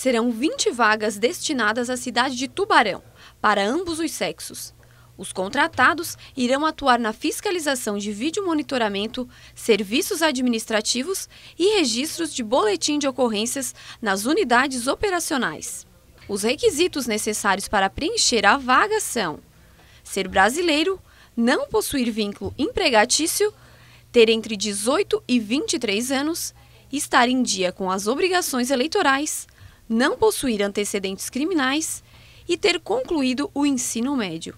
serão 20 vagas destinadas à cidade de Tubarão, para ambos os sexos. Os contratados irão atuar na fiscalização de vídeo monitoramento, serviços administrativos e registros de boletim de ocorrências nas unidades operacionais. Os requisitos necessários para preencher a vaga são ser brasileiro, não possuir vínculo empregatício, ter entre 18 e 23 anos, estar em dia com as obrigações eleitorais, não possuir antecedentes criminais e ter concluído o ensino médio.